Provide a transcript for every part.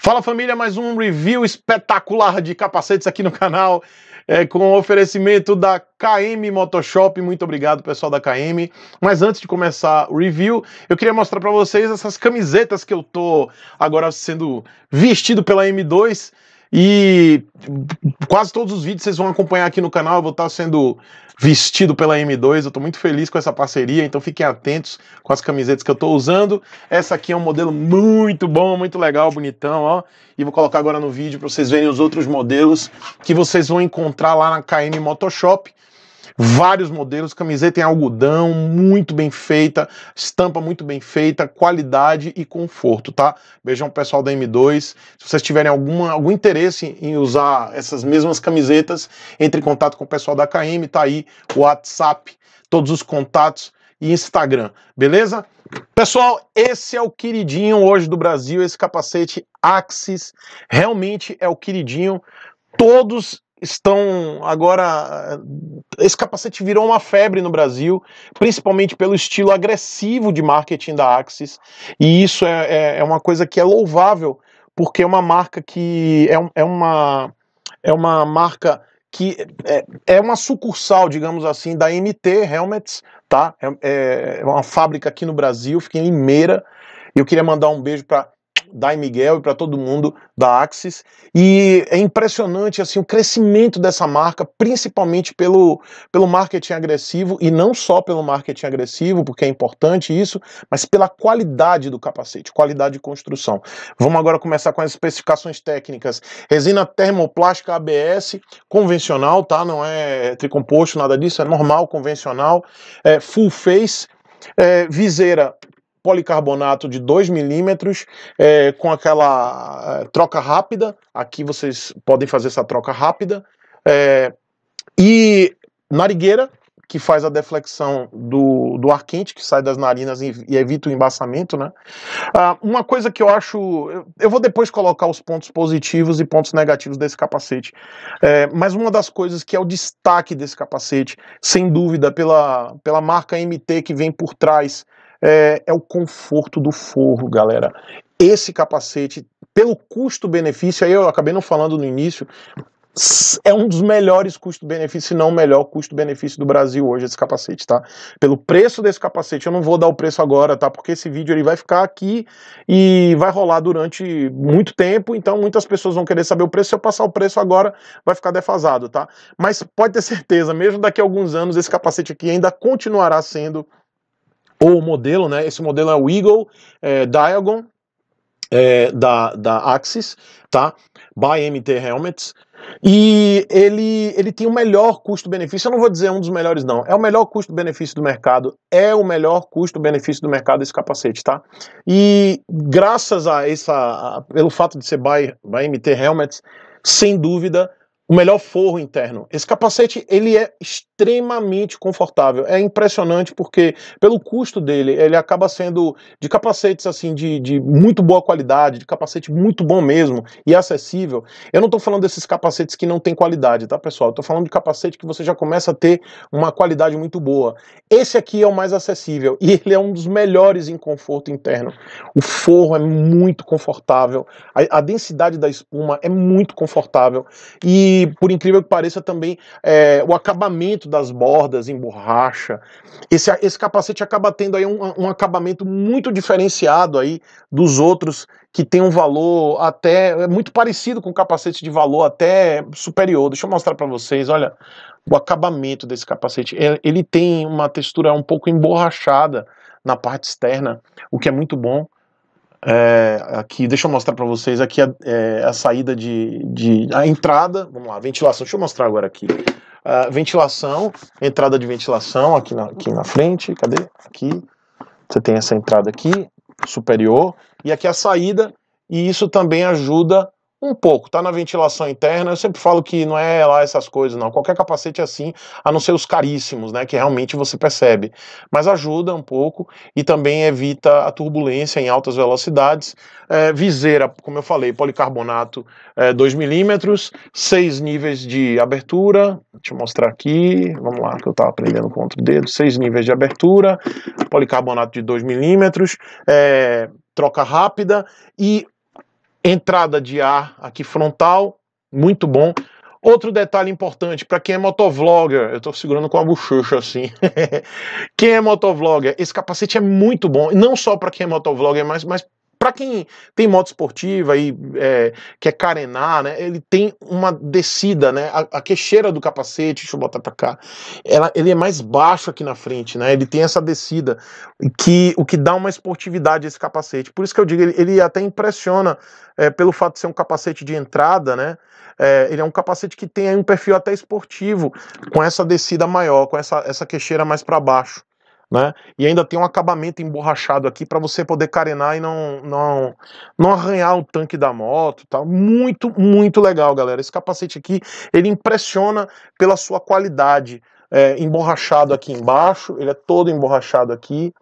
Fala família, mais um review espetacular de capacetes aqui no canal, é, com oferecimento da KM Motoshop. Muito obrigado, pessoal da KM. Mas antes de começar o review, eu queria mostrar para vocês essas camisetas que eu tô agora sendo vestido pela M2. E quase todos os vídeos vocês vão acompanhar aqui no canal. Eu vou estar sendo vestido pela M2. Eu estou muito feliz com essa parceria, então fiquem atentos com as camisetas que eu estou usando. Essa aqui é um modelo muito bom, muito legal, bonitão, ó. E vou colocar agora no vídeo para vocês verem os outros modelos que vocês vão encontrar lá na KM Motoshop vários modelos, camiseta em algodão, muito bem feita, estampa muito bem feita, qualidade e conforto, tá? Beijão pessoal da M2. Se vocês tiverem alguma, algum interesse em usar essas mesmas camisetas, entre em contato com o pessoal da KM, tá aí o WhatsApp, todos os contatos e Instagram, beleza? Pessoal, esse é o queridinho hoje do Brasil, esse capacete Axis realmente é o queridinho. Todos estão agora. Eh, esse capacete virou uma febre no Brasil, principalmente pelo estilo agressivo de marketing da Axis, e isso é, é, é uma coisa que é louvável, porque é uma marca que é, é uma. É uma marca que é, é uma sucursal, digamos assim, da MT Helmets, tá? É, é, é uma fábrica aqui no Brasil, fica em Limeira. E eu queria mandar um beijo para da Miguel e para todo mundo da Axis. E é impressionante assim o crescimento dessa marca, principalmente pelo, pelo marketing agressivo e não só pelo marketing agressivo, porque é importante isso, mas pela qualidade do capacete, qualidade de construção. Vamos agora começar com as especificações técnicas. Resina termoplástica ABS convencional, tá? Não é tricomposto, nada disso, é normal, convencional. É full face, é, viseira policarbonato de 2 milímetros é, com aquela é, troca rápida. Aqui vocês podem fazer essa troca rápida. É, e narigueira, que faz a deflexão do, do ar quente, que sai das narinas e, e evita o embaçamento, né? Ah, uma coisa que eu acho. Eu, vou depois colocar os pontos positivos e pontos negativos desse capacete. É, mas uma das coisas que é o destaque desse capacete, sem dúvida, pela, pela marca MT que vem por trás é, é o conforto do forro, galera. Esse capacete, pelo custo-benefício, aí eu acabei não falando no início, é um dos melhores custo-benefício, se não o melhor custo-benefício do Brasil hoje esse capacete, tá? Pelo preço desse capacete, eu não vou dar o preço agora, tá? Porque esse vídeo ele vai ficar aqui e vai rolar durante muito tempo, então muitas pessoas vão querer saber o preço. Se eu passar o preço agora, vai ficar defasado, tá? Mas pode ter certeza, mesmo daqui a alguns anos, esse capacete aqui ainda continuará sendo ou o modelo, né? Esse modelo é o Eagle é, Diagon é, da, da Axis, tá? By MT Helmets. E ele, ele tem o melhor custo-benefício. Eu não vou dizer um dos melhores, não. É o melhor custo-benefício do mercado. É o melhor custo-benefício do mercado esse capacete, tá? E graças a essa. A, pelo fato de ser by, by MT Helmets, sem dúvida, o melhor forro interno. Esse capacete ele é extremamente confortável. É impressionante porque pelo custo dele, ele acaba sendo de capacetes assim de, de muito boa qualidade, de capacete muito bom mesmo e acessível. Eu não estou falando desses capacetes que não têm qualidade, tá pessoal? Estou falando de capacete que você já começa a ter uma qualidade muito boa. Esse aqui é o mais acessível e ele é um dos melhores em conforto interno. O forro é muito confortável, a, a densidade da espuma é muito confortável e e, por incrível que pareça, também é, o acabamento das bordas em borracha. Esse, esse capacete acaba tendo aí um, um acabamento muito diferenciado aí dos outros que tem um valor até é muito parecido com o capacete de valor até superior. Deixa eu mostrar para vocês, olha o acabamento desse capacete. É, ele tem uma textura um pouco emborrachada na parte externa, o que é muito bom. É, aqui, deixa eu mostrar para vocês aqui a, é, a saída de, de, a entrada, vamos lá, ventilação, deixa eu mostrar agora aqui. Uh, ventilação, entrada de ventilação aqui na, aqui na frente, cadê? Aqui, você tem essa entrada aqui, superior, e aqui a saída, e isso também ajuda um pouco, tá na ventilação interna. Eu sempre falo que não é lá essas coisas, não. Qualquer capacete é assim, a não ser os caríssimos, né? Que realmente você percebe. Mas ajuda um pouco e também evita a turbulência em altas velocidades. É, viseira, como eu falei, policarbonato é, 2 milímetros, seis níveis de abertura. Deixa eu mostrar aqui. Vamos lá, que eu tava aprendendo com outro dedo. Seis níveis de abertura, policarbonato de 2 milímetros. É, troca rápida e entrada de ar aqui frontal, muito bom. Outro detalhe importante para quem é motovlogger, eu estou segurando com a bochecha assim. quem é motovlogger, esse capacete é muito bom, não só para quem é motovlogger, mas, mas para quem tem moto esportiva e é, quer carenar, né, ele tem uma descida, né, a, a queixeira do capacete, deixa eu botar para cá, ela, ele é mais baixo aqui na frente, né, ele tem essa descida, que o que dá uma esportividade a esse capacete. Por isso que eu digo, ele, ele até impressiona é, pelo fato de ser um capacete de entrada, né, é, ele é um capacete que tem um perfil até esportivo, com essa descida maior, com essa, essa queixeira mais para baixo né? E ainda tem um acabamento emborrachado aqui para você poder carenar e não, não, não arranhar o tanque da moto, tá? Muito, muito legal, galera. Esse capacete aqui, ele impressiona pela sua qualidade. É, emborrachado aqui embaixo, ele é todo emborrachado aqui,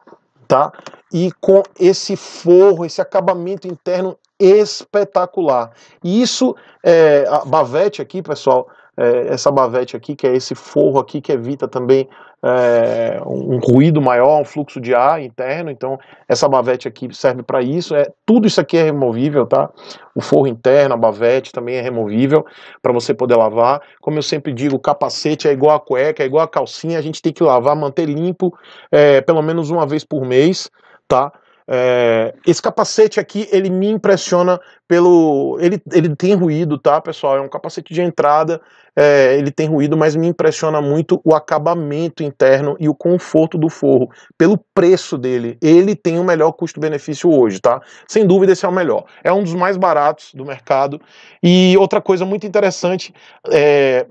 tá? E com esse forro, esse acabamento interno espetacular. E isso, é, a bavete aqui, pessoal, é, essa bavete aqui, que é esse forro aqui que evita também é, um ruído maior, um fluxo de ar interno. Então, essa bavete aqui serve para isso. É, tudo isso aqui é removível, tá? O forro interno, a bavete também é removível para você poder lavar. Como eu sempre digo, o capacete é igual a cueca, é igual a calcinha. A gente tem que lavar, manter limpo é, pelo menos uma vez por mês, tá? É, esse capacete aqui, ele me impressiona pelo. Ele, ele tem ruído, tá, pessoal? É um capacete de entrada, é, ele tem ruído, mas me impressiona muito o acabamento interno e o conforto do forro, pelo preço dele. Ele tem o melhor custo-benefício hoje, tá? Sem dúvida, esse é o melhor. É um dos mais baratos do mercado. E outra coisa muito interessante, é,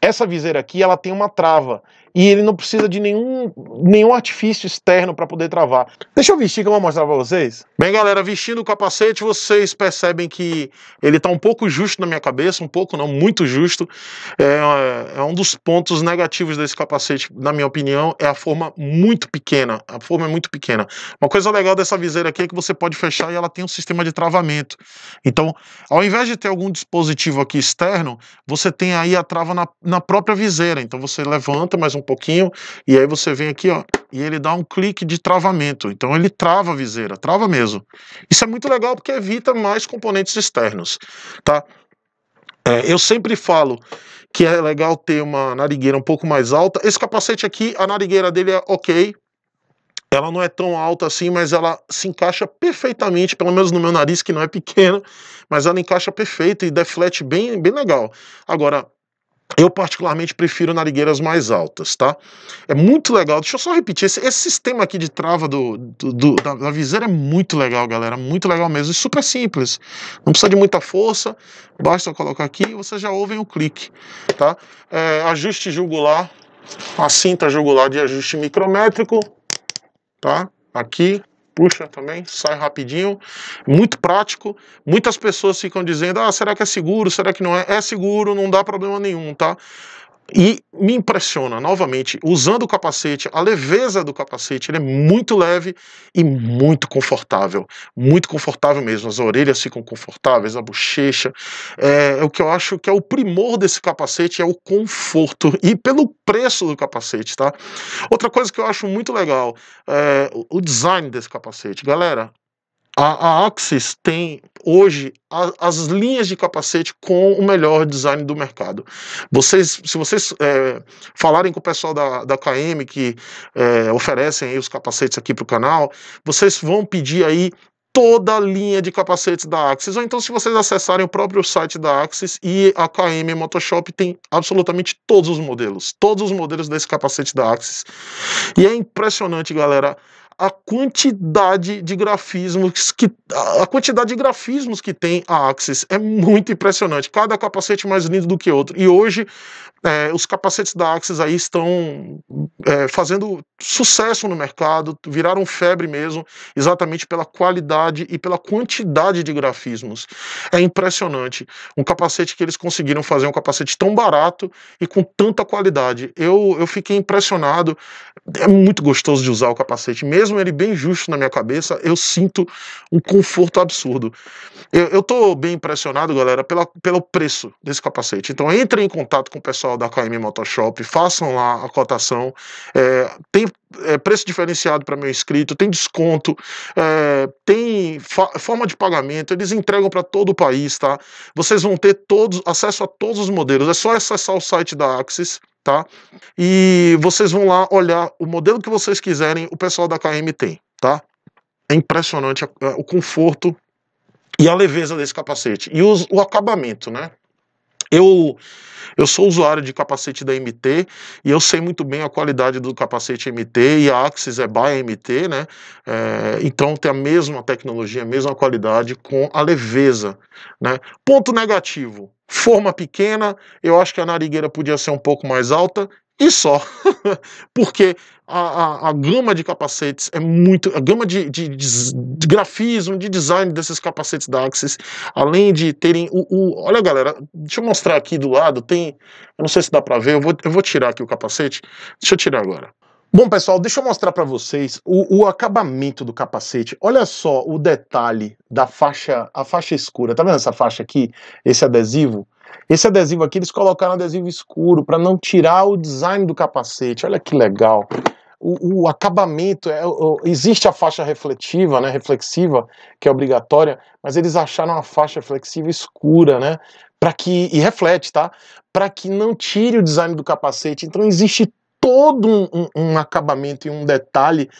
essa viseira aqui, ela tem uma trava e ele não precisa de nenhum, nenhum artifício externo para poder travar. Deixa eu vestir que eu vou mostrar para vocês. Bem, galera, vestindo o capacete, vocês percebem que ele está um pouco justo na minha cabeça, um pouco não, muito justo. É, é um dos pontos negativos desse capacete, na minha opinião, é a forma muito pequena. A forma é muito pequena. Uma coisa legal dessa viseira aqui é que você pode fechar e ela tem um sistema de travamento. Então, ao invés de ter algum dispositivo aqui externo, você tem aí a trava na, na própria viseira. Então você levanta mais um pouquinho, e aí você vem aqui, ó, e ele dá um clique de travamento. Então ele trava a viseira, trava mesmo. Isso é muito legal porque evita mais componentes externos, tá? É, eu sempre falo que é legal ter uma narigueira um pouco mais alta. Esse capacete aqui, a narigueira dele é ok. Ela não é tão alta assim, mas ela se encaixa perfeitamente, pelo menos no meu nariz, que não é pequeno, mas ela encaixa perfeito e deflete bem, bem legal. Agora, eu particularmente prefiro narigueiras mais altas, tá? É muito legal. Deixa eu só repetir. Esse, esse sistema aqui de trava do, do, do da, da, viseira é muito legal, galera. Muito legal mesmo. E super simples. Não precisa de muita força. Basta colocar aqui e vocês já ouvem o clique, tá? É, ajuste jugular. A cinta jugular de ajuste micrométrico, tá? Aqui puxa também, sai rapidinho, muito prático. Muitas pessoas ficam dizendo: ah, será que é seguro? Será que não é? É seguro, não dá problema nenhum, tá? E me impressiona novamente, usando o capacete, a leveza do capacete, ele é muito leve e muito confortável. Muito confortável mesmo. As orelhas ficam confortáveis, a bochecha. É, é o que eu acho que é o primor desse capacete, é o conforto. E pelo preço do capacete, tá? Outra coisa que eu acho muito legal é o design desse capacete. Galera, a, a Axis tem hoje a, as linhas de capacete com o melhor design do mercado. Vocês, se vocês é, falarem com o pessoal da, da KM que é, oferecem os capacetes aqui para o canal, vocês vão pedir aí toda a linha de capacetes da Axis, ou então se vocês acessarem o próprio site da Axis e a KM Motoshop tem absolutamente todos os modelos, todos os modelos desse capacete da Axis. E é impressionante, galera, a quantidade de grafismos que a quantidade de grafismos que tem a Axis é muito impressionante. Cada capacete é mais lindo do que outro. E hoje é, os capacetes da Axis aí estão é, fazendo sucesso no mercado, viraram febre mesmo, exatamente pela qualidade e pela quantidade de grafismos. É impressionante. Um capacete que eles conseguiram fazer, um capacete tão barato e com tanta qualidade. Eu, eu fiquei impressionado. É muito gostoso de usar o capacete mesmo mesmo ele bem justo na minha cabeça, eu sinto um conforto absurdo. Eu, eu tô bem impressionado, galera, pela, pelo preço desse capacete. Então entrem em contato com o pessoal da KM Motoshop, façam lá a cotação. É, tem é, preço diferenciado para meu inscrito, tem desconto, é, tem forma de pagamento, eles entregam para todo o país, tá? Vocês vão ter todos acesso a todos os modelos. É só acessar o site da Axis tá? E vocês vão lá olhar o modelo que vocês quiserem, o pessoal da KM tem, tá? É impressionante é, é, o conforto e a leveza desse capacete. E os, o acabamento, né? Eu, eu sou usuário de capacete da MT e eu sei muito bem a qualidade do capacete MT e a Axis é by MT, né? É, então tem a mesma tecnologia, a mesma qualidade com a leveza, né? Ponto negativo, forma pequena, eu acho que a narigueira podia ser um pouco mais alta e só. Porque a, a, a, gama de capacetes é muito. A gama de, de, de, de, grafismo, de design desses capacetes da Axis, além de terem o, o, Olha, galera, deixa eu mostrar aqui do lado, tem. Eu não sei se dá para ver, eu vou, eu vou tirar aqui o capacete. Deixa eu tirar agora. Bom, pessoal, deixa eu mostrar para vocês o, o, acabamento do capacete. Olha só o detalhe da faixa, a faixa escura. Tá vendo essa faixa aqui? Esse adesivo? Esse adesivo aqui eles colocaram adesivo escuro para não tirar o design do capacete. Olha que legal. O, o acabamento é, o, existe a faixa refletiva, né, reflexiva, que é obrigatória, mas eles acharam a faixa reflexiva escura, né, para que e reflete, tá? Para que não tire o design do capacete. Então existe todo um, um, um acabamento e um detalhe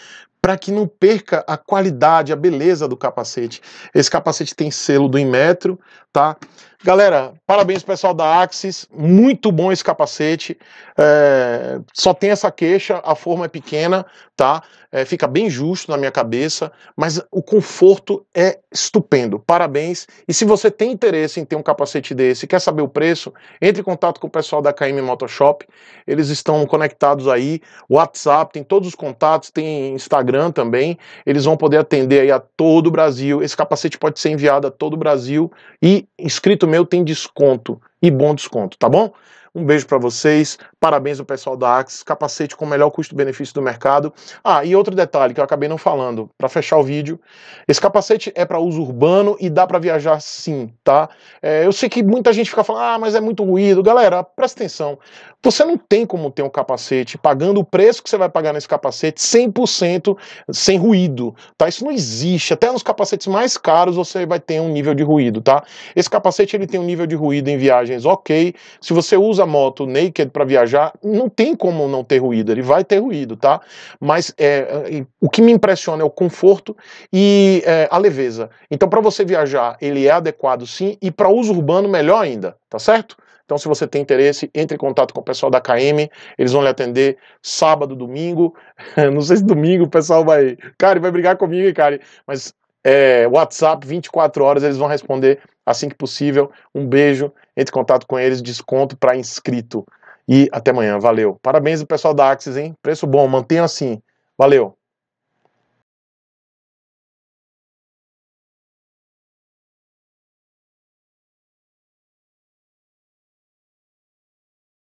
para que não perca a qualidade, a beleza do capacete. Esse capacete tem selo do Inmetro, tá? Galera, parabéns pessoal da Axis, muito bom esse capacete. É, só tem essa queixa, a forma é pequena, tá? É, fica bem justo na minha cabeça, mas o conforto é estupendo. Parabéns. E se você tem interesse em ter um capacete desse, quer saber o preço, entre em contato com o pessoal da KM Motoshop. Eles estão conectados aí, WhatsApp, tem todos os contatos, tem Instagram também. Eles vão poder atender aí a todo o Brasil. Esse capacete pode ser enviado a todo o Brasil e inscrito meu tem desconto e bom desconto, tá bom? Um beijo para vocês, parabéns ao pessoal da Axis, capacete com o melhor custo-benefício do mercado. Ah, e outro detalhe que eu acabei não falando, para fechar o vídeo, esse capacete é para uso urbano e dá para viajar sim, tá? É, eu sei que muita gente fica falando, ah, mas é muito ruído. Galera, presta atenção, você não tem como ter um capacete pagando o preço que você vai pagar nesse capacete 100% sem ruído, tá? Isso não existe. Até nos capacetes mais caros você vai ter um nível de ruído, tá? Esse capacete ele tem um nível de ruído em viagens OK. Se você usa a moto naked para viajar, não tem como não ter ruído, ele vai ter ruído, tá? Mas é, o que me impressiona é o conforto e é, a leveza. Então para você viajar, ele é adequado sim e para uso urbano melhor ainda, tá certo? Então, se você tem interesse, entre em contato com o pessoal da KM, eles vão lhe atender sábado, domingo. Não sei se domingo o pessoal vai. Cara, vai brigar comigo, cara. Mas é, WhatsApp, 24 horas, eles vão responder assim que possível. Um beijo, entre em contato com eles, desconto para inscrito. E até amanhã, valeu. Parabéns ao pessoal da Axis, hein? Preço bom, mantenha assim. Valeu.